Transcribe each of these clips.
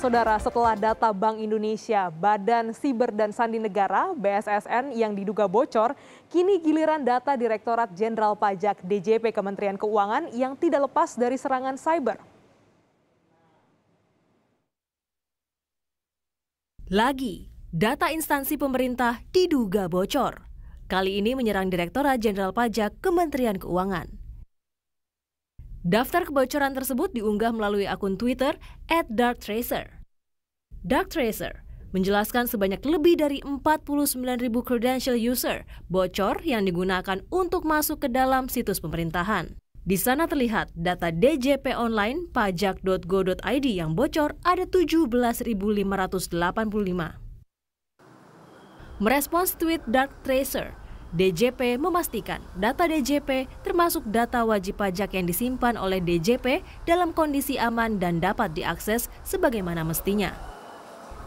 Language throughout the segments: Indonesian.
Saudara, setelah data Bank Indonesia, Badan Siber dan Sandi Negara (BSSN) yang diduga bocor, kini giliran data Direktorat Jenderal Pajak (DJP) Kementerian Keuangan yang tidak lepas dari serangan cyber. Lagi, data instansi pemerintah diduga bocor. Kali ini menyerang Direktorat Jenderal Pajak Kementerian Keuangan. Daftar kebocoran tersebut diunggah melalui akun Twitter @darktracer. Darktracer menjelaskan sebanyak lebih dari 49.000 credential user bocor yang digunakan untuk masuk ke dalam situs pemerintahan. Di sana terlihat data DJP online pajak.go.id yang bocor ada 17.585. Merespons tweet Dark Tracer, DJP memastikan data DJP termasuk data wajib pajak yang disimpan oleh DJP dalam kondisi aman dan dapat diakses sebagaimana mestinya.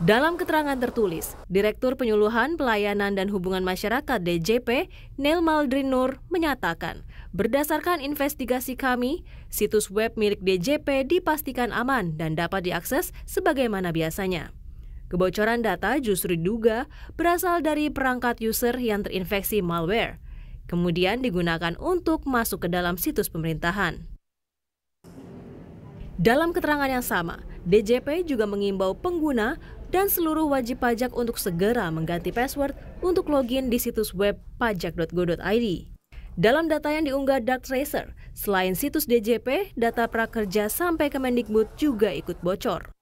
Dalam keterangan tertulis, Direktur Penyuluhan Pelayanan dan Hubungan Masyarakat DJP, Neil Maldrin menyatakan, berdasarkan investigasi kami, situs web milik DJP dipastikan aman dan dapat diakses sebagaimana biasanya. Kebocoran data justru diduga berasal dari perangkat user yang terinfeksi malware, kemudian digunakan untuk masuk ke dalam situs pemerintahan. Dalam keterangan yang sama, DJP juga mengimbau pengguna dan seluruh wajib pajak untuk segera mengganti password untuk login di situs web pajak.go.id. Dalam data yang diunggah Dark Tracer, selain situs DJP, data prakerja sampai Kemendikbud juga ikut bocor.